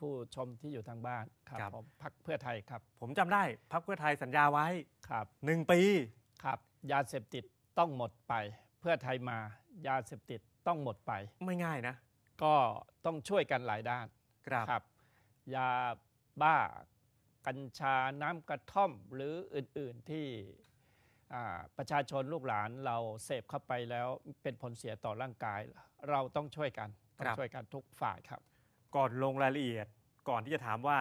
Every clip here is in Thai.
ผู้ชมที่อยู่ทางบ้านครับรบผมพักเพื่อไทยครับ ผมจำได้พักเพื่อไทยสัญญาไว้ครับหนึ่งปีครับ ยาเสพติดต้องหมดไป เพื่อไทยมายาเสพติดต้องหมดไป ไม่ง่ายนะ ก็ต้องช่วยกันหลายด้านครับรบยาบ้ากัญชาน้ำกระท่อมหรืออื่น ๆที่ประชาชนลูกหลานเราเสพเข้าไปแล้วเป็นผลเสียต่อร่างกาย เราต้องช่วยกันต้องช่วยกันทุกฝ่ายครับก่อนลงรายละเอียดก่อนที่จะถามว่า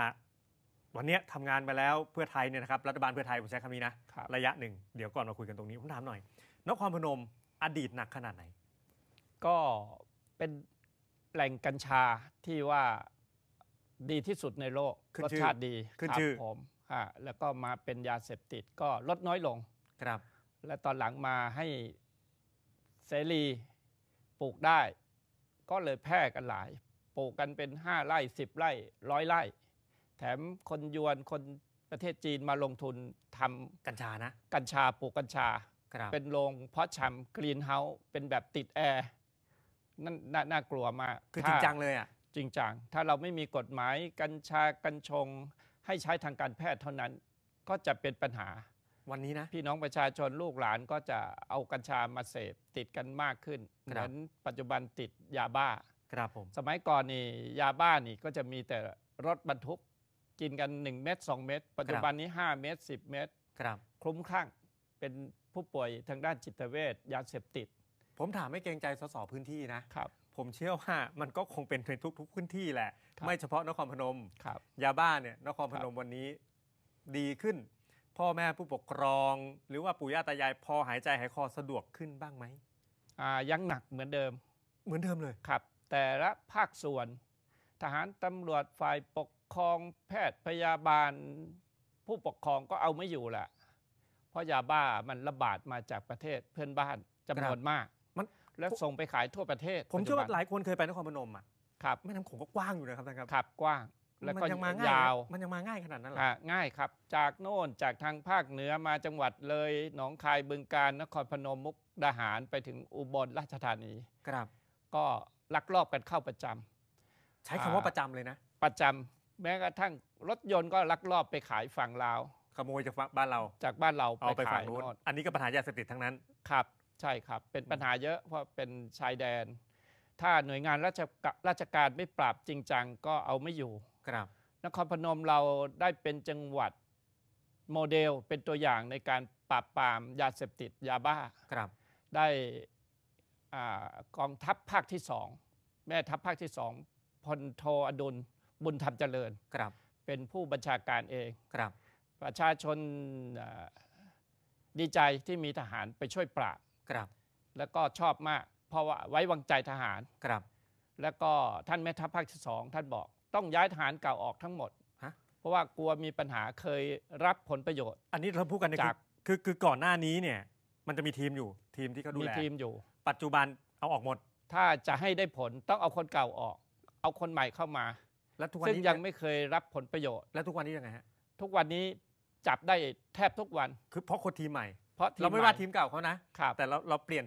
วันนี้ทำงานไปแล้วเพื่อไทยเนี่ยนะครับรัฐบาลเพื่อไทยผมใช้คำนี้นะ ระยะหนึ่งเดี๋ยวก่อนมาคุยกันตรงนี้ผมถามหน่อยนครพนมอดีตหนักขนาดไหน ก็เป็นแหล่งกัญชาที่ว่าดีที่สุดในโลก รสชาติดีครับผมอ่าแล้วก็มาเป็นยาเสพติดก็ลดน้อยลงครับ และตอนหลังมาให้เสรีปลูกได้ ก็เลยแพร่กันหลายปลูกกันเป็นห้าไร่สิบไร่ร้อยไร่แถมคนยวนคนประเทศจีนมาลงทุนทำกัญชานะ กัญชาปลูกกัญชา เป็นโรงเพาะชำกรีนเฮาส์เป็นแบบติดแอร์นั่นน่ากลัวมาก คือจริงจังเลยอ่ะ จริงจัง ถ้าเราไม่มีกฎหมายกัญชากัญชงให้ใช้ทางการแพทย์เท่านั้นก็จะเป็นปัญหา วันนี้นะ พี่น้องประชาชนลูกหลานก็จะเอากัญชามาเสพติดกันมากขึ้นเหมือนปัจจุบันติดยาบ้าครับผมสมัยก่อนนี่ยาบ้านี่ก็จะมีแต่รถบรรทุกกินกัน 1 เม็ด2เม็ดปัจจุบันนี้ 5 เม็ด10 เม็ดครับ คลุ้มคลั่งเป็นผู้ป่วยทางด้านจิตเวชยาเสพติด ผมถามไม่เกรงใจสสพื้นที่นะครับ ผมเชื่อว่ามันก็คงเป็นในทุกๆพื้นที่แหละ ไม่เฉพาะนครพนม ยาบ้าเนี่ยนครพนมวันนี้ดีขึ้น พ่อแม่ผู้ปกครองหรือว่าปู่ย่าตายาย พอหายใจหายคอสะดวกขึ้นบ้างไหมยังหนักเหมือนเดิมเหมือนเดิมเลยครับแต่ละ ภาคส่วน ทหารตำรวจฝ่ายปกครองแพทย์พยาบาล ผู้ปกครองก็เอาไม่อยู่แหละเพราะยาบ้ามันระบาดมาจากประเทศเพื่อนบ้านจำนวนมากมันแล้วส่งไปขายทั่วประเทศ ผมเชื่อว่าหลายคนเคยไปนครพนมอ่ะครับแม่น้ำโขงก็กว้างอยู่นะครับท่านครับครับกว้าง แล้วก็ยังมาง่ายาวมันยังมาง่ายขนาดนั้นหรอง่ายครับ จากโน่นจากทางภาคเหนือมาจังหวัดเลยหนองคายบึงกาฬนครพนมมุกดาหารไปถึงอุบลราชธานีครับก็ลักลอบกันเข้าประจำใช้คำว่าประจำเลยนะ ประจำแม้กระทั่งรถยนต์ก็ลักลอบไปขายฝั่งลาวขโมยจากบ้านเรา จากบ้านเราเอาไปขาฝั่งยนู้นอันนี้ก็ปัญหายาเสพติดทั้งนั้น ครับ ใช่ครับเป็นปัญหาเยอะเพราะเป็นชายแดน ถ้าหน่วยงานราชกะราชการไม่ปราบจริงจังก็เอาไม่อยู่ครับนครพนมเราได้เป็นจังหวัดโมเดลเป็นตัวอย่างในการปราบปรามยาเสพติดยาบ้าครับ ได้อกองทัพภาคที่สอง แม่ทัพภาคที่สอง พลโทอดุลบุญธรรมเจริญครับเป็นผู้บัญชาการเองครับ ประชาชนดีใจที่มีทหารไปช่วยปราบครับแล้วก็ชอบมากเพราะว่าไว้วางใจทหารครับแล้วก็ท่านแม่ทัพภาคที่สองท่านบอกต้องย้ายทหารเก่าออกทั้งหมดเพราะว่ากลัวมีปัญหาเคยรับผลประโยชน์ อันนี้เราพูดกันจากคือคือก่อนหน้านี้เนี่ยมันจะมีทีมอยู่ทีมที่เขาดูแลมีทีมอยู่ปัจจุบันเอาออกหมดถ้าจะให้ได้ผลต้องเอาคนเก่าออก เอาคนใหม่เข้ามา แล้วทุกวันซึ่งนี้ยังไม่เคยรับผลประโยชน์แล้วทุกวันนี้ยังไงฮะทุกวันนี้จับได้แทบทุกวันคือเพราะคนทีมใหม่ เพราะทีเราไม่ว่าทีมเก่าเขานะครับแต่เราเราเปลี่ยน